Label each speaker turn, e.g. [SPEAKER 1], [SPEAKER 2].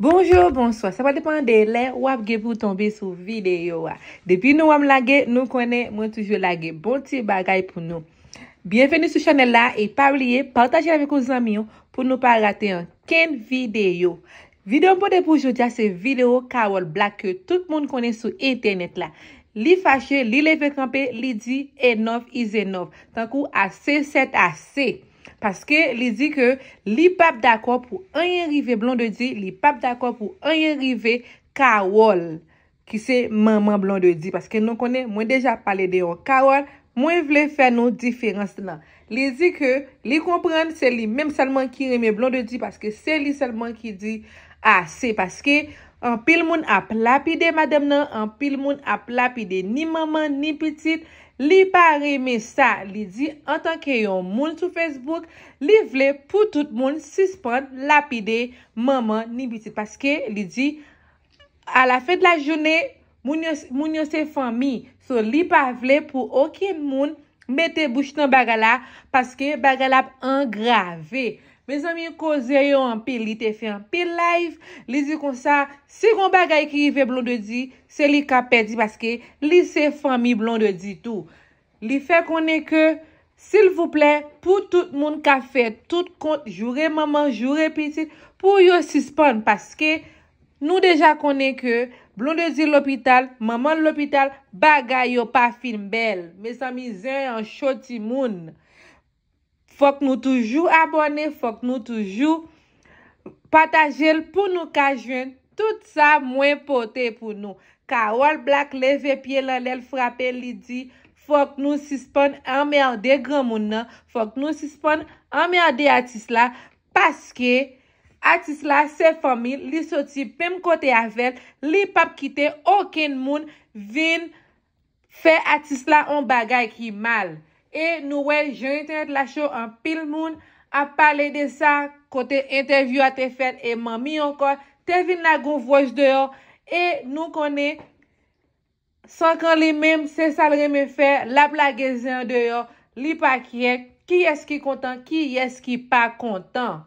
[SPEAKER 1] Bonjour, bonsoir, sa pa depande le wap ge pou tombe sou videyo wa. Depi nou wam lage, nou kone, mwen toujou lage. Bon ti bagay pou nou. Bienveni sou chanel la e pablie, partaje la vekou zanmi yo pou nou pa rate yon ken videyo. Videyo mpou de pou jodia se video kawol blak ke tout moun kone sou internet la. Li fache, li le vekampi, li di enov, izenov. Tankou ase, set, ase. Paske li di ke li pap d'akor pou anye rive blonde di, li pap d'akor pou anye rive kawol ki se maman blonde di. Paske nou konen mwen deja pale de yo kawol, mwen vle fè nou diferans nan. Li di ke li kompren se li mèm salman ki reme blonde di paske se li salman ki di a ah, se paske An pil moun ap lapide, madem nan, an pil moun ap lapide, ni maman, ni pitit, li pa reme sa. Li di, an tanke yon moun sou Facebook, li vle pou tout moun suspon lapide, maman, ni pitit. Paske, li di, a la fèd la jounè, moun yose fami. So, li pa vle pou okye moun mette bouche nan bagala, paske bagala ap angrave. Mes ami, koze yo an pi li te fe an pi live. Li di kon sa, se kon bagay ki yi fe blonde di, se li ka pedi paske li se fami blonde di tou. Li fe konen ke, sil vouple, pou tout moun ka fe tout kont, jure maman, jure pitit, pou yo sispan. Paske, nou deja konen ke, blonde di l'opital, maman l'opital, bagay yo pa film bel. Mes ami, zan yon choti moun. Fok nou toujou abone, fok nou toujou patajel pou nou kajwen, tout sa mwen pote pou nou. Ka Wal Black leve pie lal el frape li di, fok nou sispon ameade gran moun nan, fok nou sispon ameade Atisla, paske Atisla se fomi li soti pem kote avel, li pap kite oken moun vin fe Atisla an bagay ki mal. E nou wè, jen internet la chou an pil moun a pale de sa, kote interview a te fèd e mami ankon, te vin na goun vwèj de yo. E nou konè, san kan li mèm se salre mè fè, la plagezè an de yo, li pa kye, ki eski kontan, ki eski pa kontan.